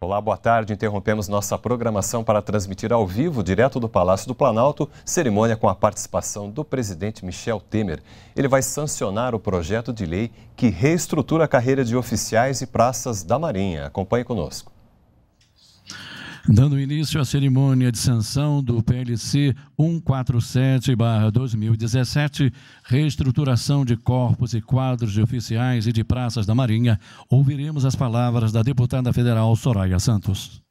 Olá, boa tarde. Interrompemos nossa programação para transmitir ao vivo, direto do Palácio do Planalto, cerimônia com a participação do presidente Michel Temer. Ele vai sancionar o projeto de lei que reestrutura a carreira de oficiais e praças da Marinha. Acompanhe conosco. Dando início à cerimônia de sanção do PLC 147-2017, reestruturação de corpos e quadros de oficiais e de praças da Marinha, ouviremos as palavras da deputada federal Soraya Santos.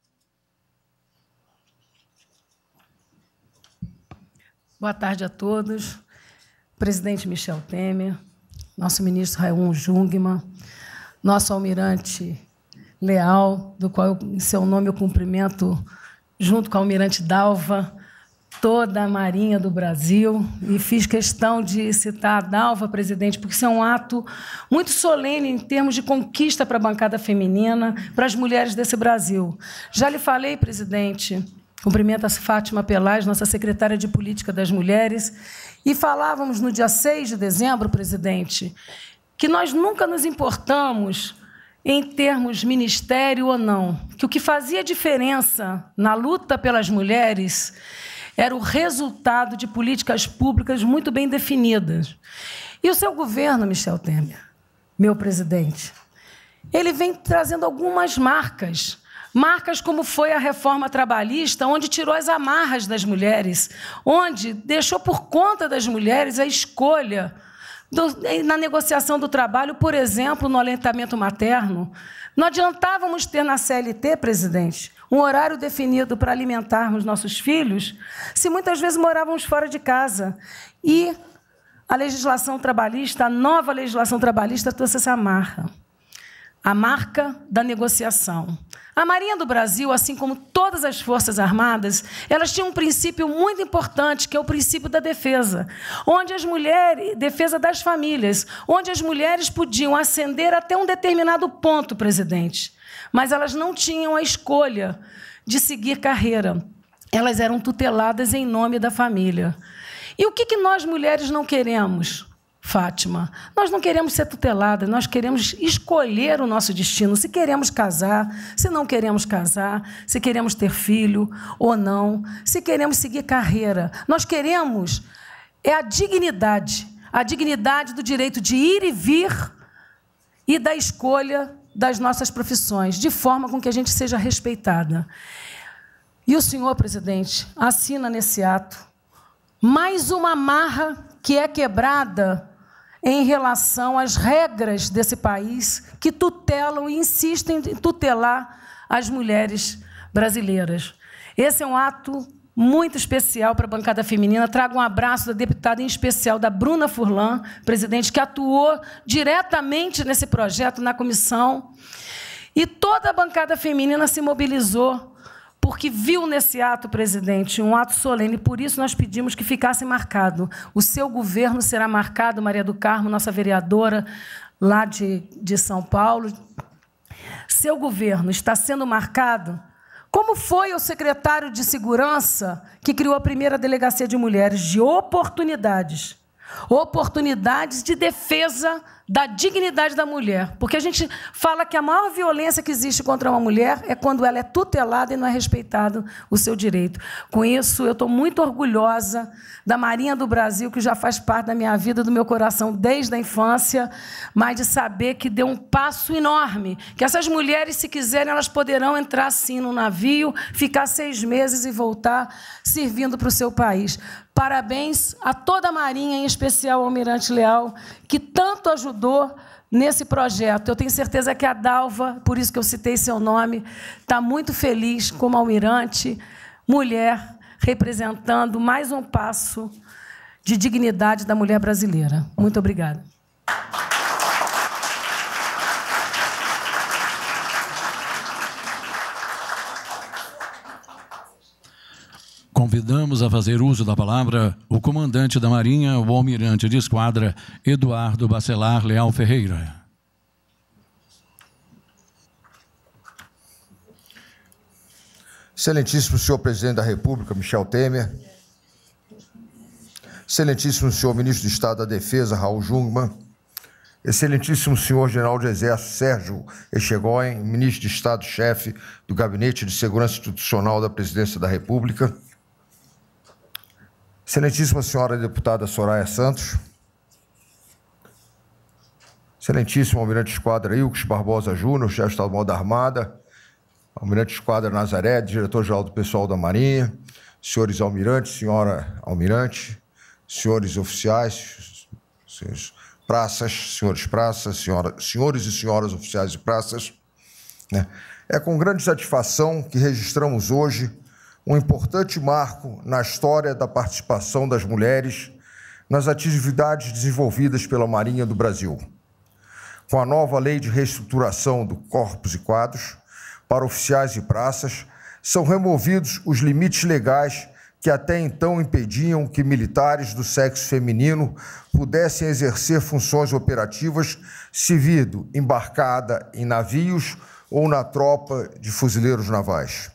Boa tarde a todos. Presidente Michel Temer, nosso ministro Raul Jungmann, nosso almirante Leal, do qual, eu, em seu nome, eu cumprimento, junto com o Almirante Dalva, toda a Marinha do Brasil e fiz questão de citar a Dalva, presidente, porque isso é um ato muito solene em termos de conquista para a bancada feminina, para as mulheres desse Brasil. Já lhe falei, presidente, cumprimento a Fátima Pelaz, nossa secretária de Política das Mulheres, e falávamos no dia 6 de dezembro, presidente, que nós nunca nos importamos em termos ministério ou não, que o que fazia diferença na luta pelas mulheres era o resultado de políticas públicas muito bem definidas. E o seu governo, Michel Temer, meu presidente, ele vem trazendo algumas marcas. Marcas como foi a reforma trabalhista, onde tirou as amarras das mulheres, onde deixou por conta das mulheres a escolha na negociação do trabalho, por exemplo, no alentamento materno. Não adiantávamos ter na CLT, presidente, um horário definido para alimentarmos nossos filhos, se muitas vezes morávamos fora de casa. E a legislação trabalhista, a nova legislação trabalhista, trouxe essa marca, a marca da negociação. A Marinha do Brasil, assim como todas as Forças Armadas, elas tinham um princípio muito importante, que é o princípio da defesa, onde as mulheres, defesa das famílias, onde as mulheres podiam ascender até um determinado ponto, presidente, mas elas não tinham a escolha de seguir carreira. Elas eram tuteladas em nome da família. E o que, que nós mulheres não queremos? Fátima, nós não queremos ser tuteladas, nós queremos escolher o nosso destino, se queremos casar, se não queremos casar, se queremos ter filho ou não, se queremos seguir carreira. Nós queremos é a dignidade, a dignidade do direito de ir e vir e da escolha das nossas profissões, de forma com que a gente seja respeitada. E o senhor presidente assina nesse ato mais uma amarra que é quebrada em relação às regras desse país que tutelam e insistem em tutelar as mulheres brasileiras. Esse é um ato muito especial para a bancada feminina. Trago um abraço da deputada em especial da Bruna Furlan, presidente que atuou diretamente nesse projeto na comissão. E toda a bancada feminina se mobilizou porque viu nesse ato, presidente, um ato solene, por isso nós pedimos que ficasse marcado. O seu governo será marcado, Maria do Carmo, nossa vereadora lá de, de São Paulo. Seu governo está sendo marcado. Como foi o secretário de Segurança que criou a primeira delegacia de mulheres de oportunidades? Oportunidades de defesa da dignidade da mulher. Porque a gente fala que a maior violência que existe contra uma mulher é quando ela é tutelada e não é respeitado o seu direito. Com isso, eu estou muito orgulhosa da Marinha do Brasil, que já faz parte da minha vida, do meu coração desde a infância, mas de saber que deu um passo enorme. Que essas mulheres, se quiserem, elas poderão entrar sim no navio, ficar seis meses e voltar servindo para o seu país. Parabéns a toda a Marinha, em especial ao Almirante Leal, que tanto ajudou nesse projeto. Eu tenho certeza que a Dalva, por isso que eu citei seu nome, está muito feliz como almirante, mulher, representando mais um passo de dignidade da mulher brasileira. Muito obrigada. Convidamos a fazer uso da palavra o comandante da Marinha, o almirante de esquadra Eduardo Bacelar Leal Ferreira. Excelentíssimo senhor presidente da República, Michel Temer. Excelentíssimo senhor ministro de Estado da Defesa, Raul Jungmann. Excelentíssimo senhor general de Exército, Sérgio Echegoyen, ministro de Estado-chefe do Gabinete de Segurança Institucional da Presidência da República. Excelentíssima senhora deputada Soraya Santos. Excelentíssimo Almirante Esquadra Ilques Barbosa Júnior, chefe de Estado da Armada, Almirante Esquadra Nazaré, diretor-geral do Pessoal da Marinha, senhores almirantes, senhora almirante, senhores oficiais, senhores praças, senhores praças, senhora, senhores e senhoras oficiais e praças. Né? É com grande satisfação que registramos hoje um importante marco na história da participação das mulheres nas atividades desenvolvidas pela Marinha do Brasil. Com a nova lei de reestruturação do corpos e quadros para oficiais e praças, são removidos os limites legais que até então impediam que militares do sexo feminino pudessem exercer funções operativas servido embarcada em navios ou na tropa de fuzileiros navais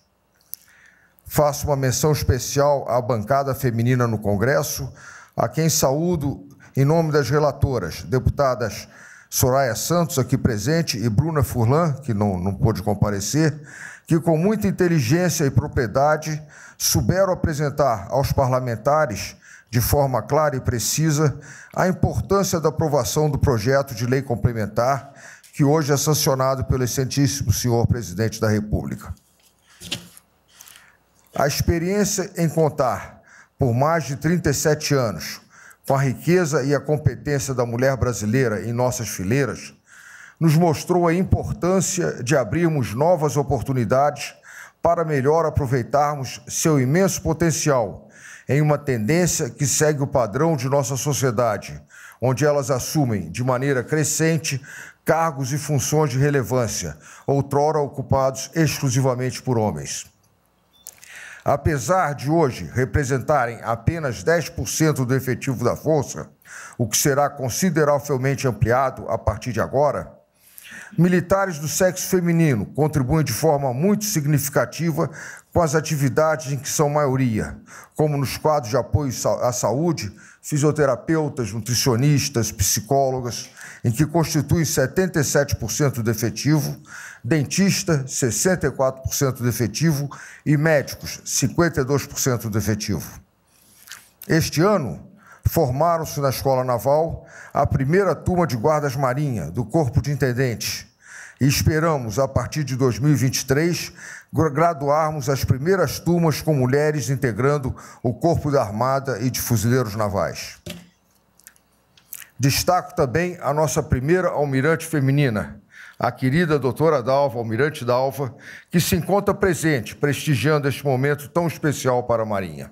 faço uma menção especial à bancada feminina no Congresso, a quem saúdo em nome das relatoras, deputadas Soraya Santos, aqui presente, e Bruna Furlan, que não, não pôde comparecer, que com muita inteligência e propriedade souberam apresentar aos parlamentares, de forma clara e precisa, a importância da aprovação do projeto de lei complementar que hoje é sancionado pelo excelentíssimo senhor presidente da República. A experiência em contar por mais de 37 anos com a riqueza e a competência da mulher brasileira em nossas fileiras nos mostrou a importância de abrirmos novas oportunidades para melhor aproveitarmos seu imenso potencial em uma tendência que segue o padrão de nossa sociedade, onde elas assumem de maneira crescente cargos e funções de relevância, outrora ocupados exclusivamente por homens. Apesar de hoje representarem apenas 10% do efetivo da Força, o que será consideravelmente ampliado a partir de agora, militares do sexo feminino contribuem de forma muito significativa com as atividades em que são maioria, como nos quadros de apoio à saúde, fisioterapeutas, nutricionistas, psicólogas, em que constitui 77% do efetivo, dentista, 64% do efetivo e médicos, 52% do efetivo. Este ano, formaram-se na Escola Naval a primeira turma de guardas marinha do Corpo de Intendentes e esperamos, a partir de 2023, graduarmos as primeiras turmas com mulheres integrando o Corpo da Armada e de Fuzileiros Navais. Destaco também a nossa primeira almirante feminina, a querida doutora Dalva, almirante Dalva, que se encontra presente, prestigiando este momento tão especial para a Marinha.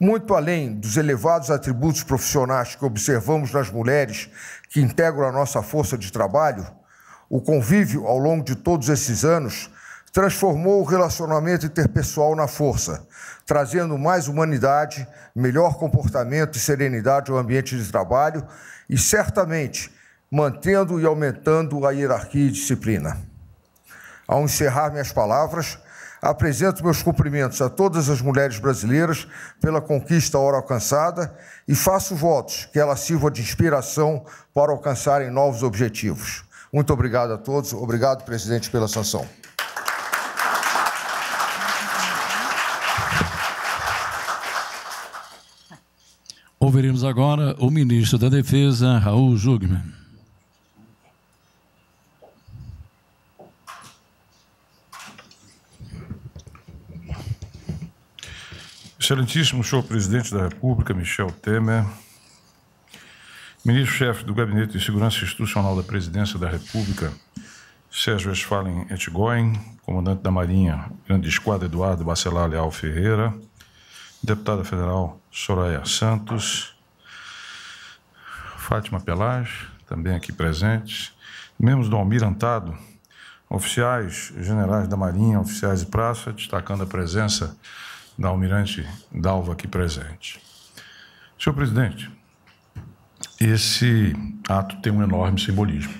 Muito além dos elevados atributos profissionais que observamos nas mulheres que integram a nossa força de trabalho, o convívio ao longo de todos esses anos transformou o relacionamento interpessoal na força, trazendo mais humanidade, melhor comportamento e serenidade ao ambiente de trabalho e, certamente, mantendo e aumentando a hierarquia e disciplina. Ao encerrar minhas palavras, apresento meus cumprimentos a todas as mulheres brasileiras pela conquista hora alcançada e faço votos que ela sirva de inspiração para alcançarem novos objetivos. Muito obrigado a todos. Obrigado, presidente, pela sanção. ouviremos agora o ministro da Defesa, Raul Jugman. Excelentíssimo senhor presidente da República, Michel Temer, ministro-chefe do Gabinete de Segurança Institucional da Presidência da República, Sérgio Westphalen Etigoin, comandante da Marinha, grande esquadra Eduardo Bacelar Leal Ferreira, deputada federal Soraya Santos, Fátima Pelage, também aqui presentes, membros do Almirantado, oficiais generais da Marinha, oficiais de praça, destacando a presença da Almirante Dalva aqui presente. Senhor presidente, esse ato tem um enorme simbolismo.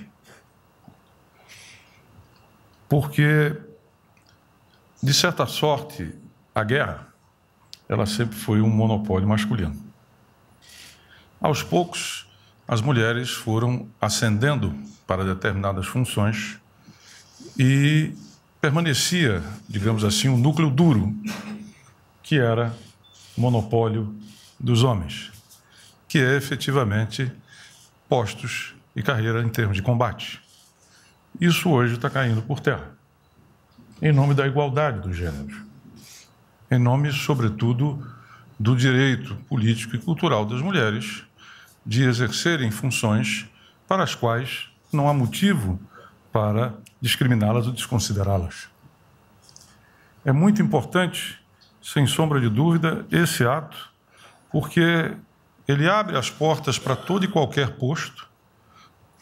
Porque, de certa sorte, a guerra ela sempre foi um monopólio masculino. Aos poucos, as mulheres foram ascendendo para determinadas funções e permanecia, digamos assim, um núcleo duro, que era o monopólio dos homens, que é efetivamente postos e carreira em termos de combate. Isso hoje está caindo por terra, em nome da igualdade dos gêneros em nome, sobretudo, do direito político e cultural das mulheres de exercerem funções para as quais não há motivo para discriminá-las ou desconsiderá-las. É muito importante, sem sombra de dúvida, esse ato, porque ele abre as portas para todo e qualquer posto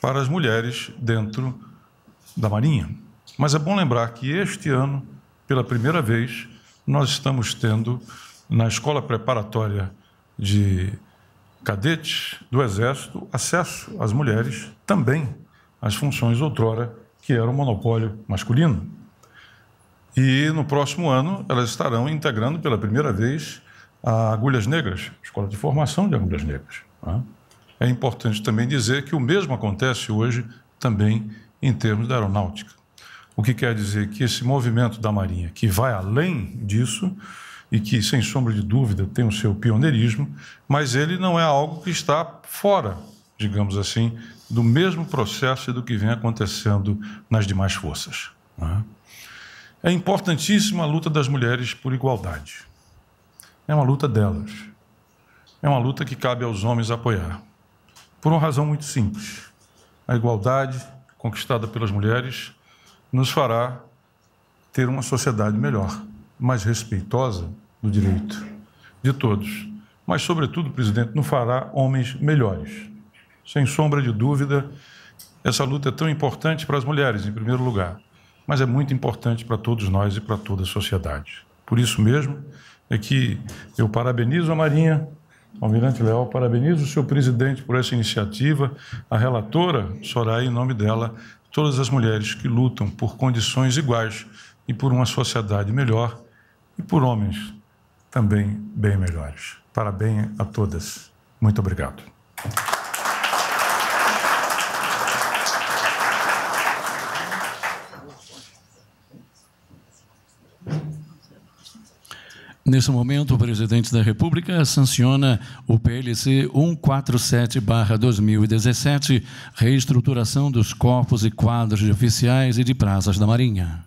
para as mulheres dentro da Marinha. Mas é bom lembrar que este ano, pela primeira vez, nós estamos tendo na escola preparatória de cadetes do Exército acesso às mulheres também às funções outrora que era monopólio masculino. E no próximo ano elas estarão integrando pela primeira vez a Agulhas Negras, Escola de Formação de Agulhas Negras. Tá? É importante também dizer que o mesmo acontece hoje também em termos da aeronáutica. O que quer dizer que esse movimento da Marinha, que vai além disso e que, sem sombra de dúvida, tem o seu pioneirismo, mas ele não é algo que está fora, digamos assim, do mesmo processo e do que vem acontecendo nas demais forças. É? é importantíssima a luta das mulheres por igualdade. É uma luta delas. É uma luta que cabe aos homens apoiar. Por uma razão muito simples. A igualdade conquistada pelas mulheres nos fará ter uma sociedade melhor, mais respeitosa do direito de todos. Mas, sobretudo, presidente, nos fará homens melhores. Sem sombra de dúvida, essa luta é tão importante para as mulheres, em primeiro lugar, mas é muito importante para todos nós e para toda a sociedade. Por isso mesmo é que eu parabenizo a Marinha, Almirante Leal, parabenizo o seu presidente por essa iniciativa, a relatora, Soraya, em nome dela, todas as mulheres que lutam por condições iguais e por uma sociedade melhor e por homens também bem melhores. Parabéns a todas. Muito obrigado. Nesse momento, o presidente da República sanciona o PLC 147-2017, reestruturação dos corpos e quadros de oficiais e de praças da Marinha.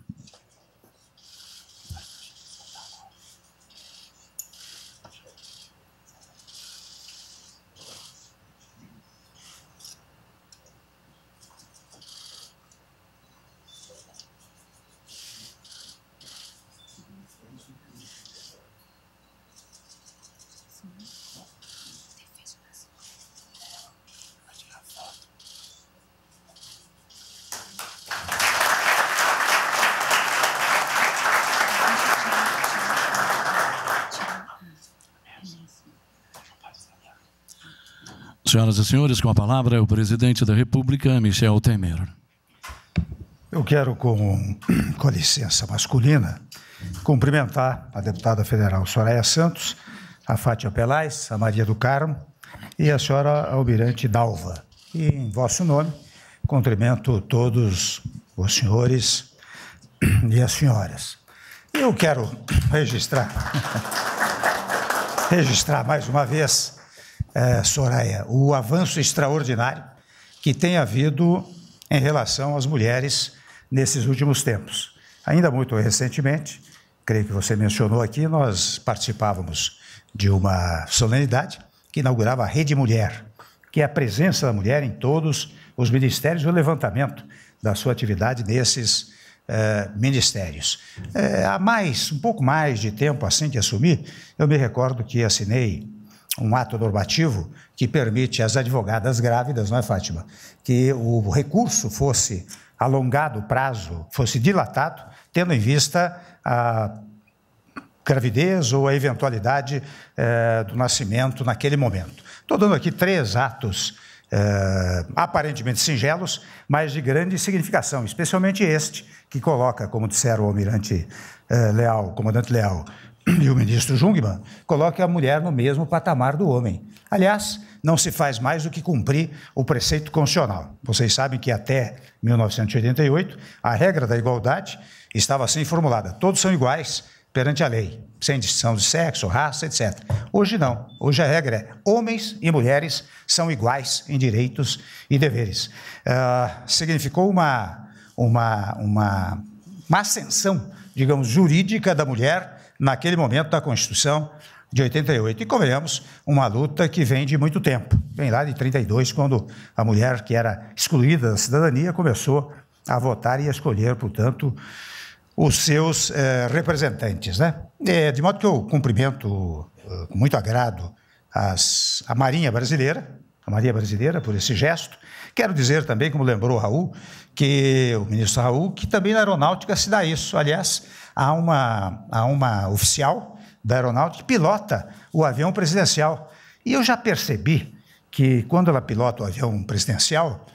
Senhoras e senhores, com a palavra, o presidente da República, Michel Temer. Eu quero, com, com licença masculina, cumprimentar a deputada federal Soraya Santos, a Fátia Pelais, a Maria do Carmo e a senhora Almirante Dalva. E, em vosso nome, cumprimento todos os senhores e as senhoras. Eu quero registrar, registrar mais uma vez é, Soraya, o avanço extraordinário que tem havido em relação às mulheres nesses últimos tempos. Ainda muito recentemente, creio que você mencionou aqui, nós participávamos de uma solenidade que inaugurava a Rede Mulher, que é a presença da mulher em todos os ministérios e o levantamento da sua atividade nesses eh, ministérios. Eh, há mais, um pouco mais de tempo assim que assumi, eu me recordo que assinei um ato normativo que permite às advogadas grávidas, não é, Fátima, que o recurso fosse alongado o prazo, fosse dilatado, tendo em vista a gravidez ou a eventualidade eh, do nascimento naquele momento. Estou dando aqui três atos eh, aparentemente singelos, mas de grande significação, especialmente este, que coloca, como disseram o almirante eh, Leal, comandante Leal, e o ministro Jungmann coloque a mulher no mesmo patamar do homem. Aliás, não se faz mais do que cumprir o preceito constitucional. Vocês sabem que até 1988 a regra da igualdade estava assim formulada: todos são iguais perante a lei, sem distinção de sexo, raça, etc. Hoje não. Hoje a regra é: homens e mulheres são iguais em direitos e deveres. Uh, significou uma uma uma, uma ascensão, digamos, jurídica da mulher naquele momento da Constituição de 88. E convenhamos, uma luta que vem de muito tempo. Vem lá de 32, quando a mulher que era excluída da cidadania começou a votar e a escolher, portanto, os seus eh, representantes. Né? É, de modo que eu cumprimento eh, com muito agrado as, a Marinha Brasileira, a Marinha Brasileira, por esse gesto, Quero dizer também, como lembrou o Raul, que o ministro Raul, que também na aeronáutica se dá isso. Aliás, há uma, há uma oficial da aeronáutica que pilota o avião presidencial. E eu já percebi que quando ela pilota o avião presidencial,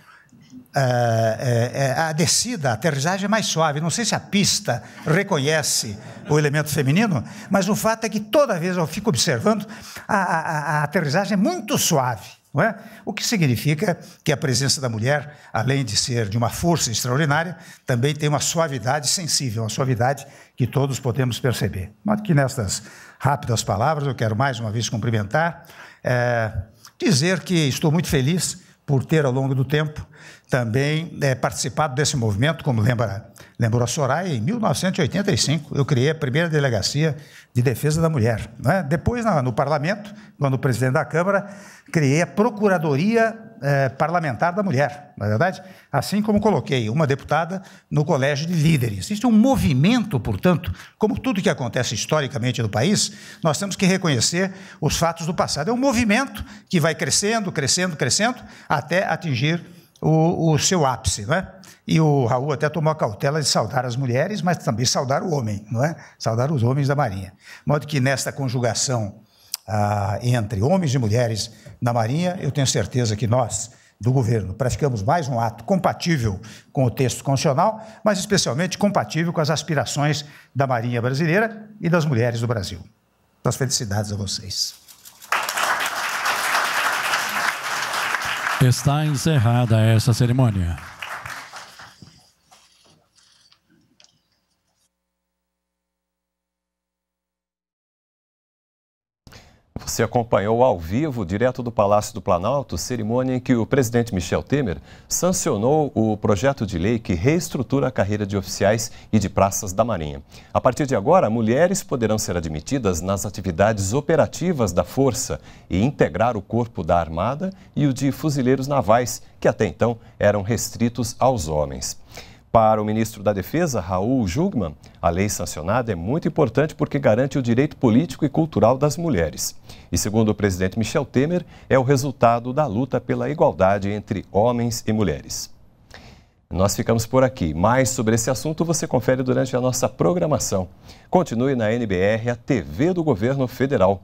eh, eh, eh, a, descida, a aterrissagem é mais suave. Não sei se a pista reconhece o elemento feminino, mas o fato é que toda vez eu fico observando, a, a aterrissagem é muito suave. Não é? O que significa que a presença da mulher, além de ser de uma força extraordinária, também tem uma suavidade sensível, uma suavidade que todos podemos perceber. Mas que nestas rápidas palavras eu quero mais uma vez cumprimentar, é, dizer que estou muito feliz por ter, ao longo do tempo, também é, participado desse movimento, como lembra, lembrou a Soraya, em 1985 eu criei a primeira delegacia de defesa da mulher. Né? Depois, no parlamento, quando o presidente da Câmara criei a Procuradoria eh, Parlamentar da Mulher, na é verdade? Assim como coloquei uma deputada no Colégio de Líderes. Existe um movimento, portanto, como tudo que acontece historicamente no país, nós temos que reconhecer os fatos do passado. É um movimento que vai crescendo, crescendo, crescendo, até atingir o, o seu ápice, não é? E o Raul até tomou a cautela de saudar as mulheres, mas também saudar o homem, não é? Saudar os homens da Marinha. De modo que nesta conjugação ah, entre homens e mulheres na Marinha, eu tenho certeza que nós, do governo, praticamos mais um ato compatível com o texto constitucional, mas especialmente compatível com as aspirações da Marinha brasileira e das mulheres do Brasil. As felicidades a vocês. Está encerrada essa cerimônia. Você acompanhou ao vivo, direto do Palácio do Planalto, cerimônia em que o presidente Michel Temer sancionou o projeto de lei que reestrutura a carreira de oficiais e de praças da Marinha. A partir de agora, mulheres poderão ser admitidas nas atividades operativas da Força e integrar o Corpo da Armada e o de Fuzileiros Navais, que até então eram restritos aos homens. Para o ministro da Defesa, Raul Jugman, a lei sancionada é muito importante porque garante o direito político e cultural das mulheres. E segundo o presidente Michel Temer, é o resultado da luta pela igualdade entre homens e mulheres. Nós ficamos por aqui. Mais sobre esse assunto você confere durante a nossa programação. Continue na NBR, a TV do Governo Federal.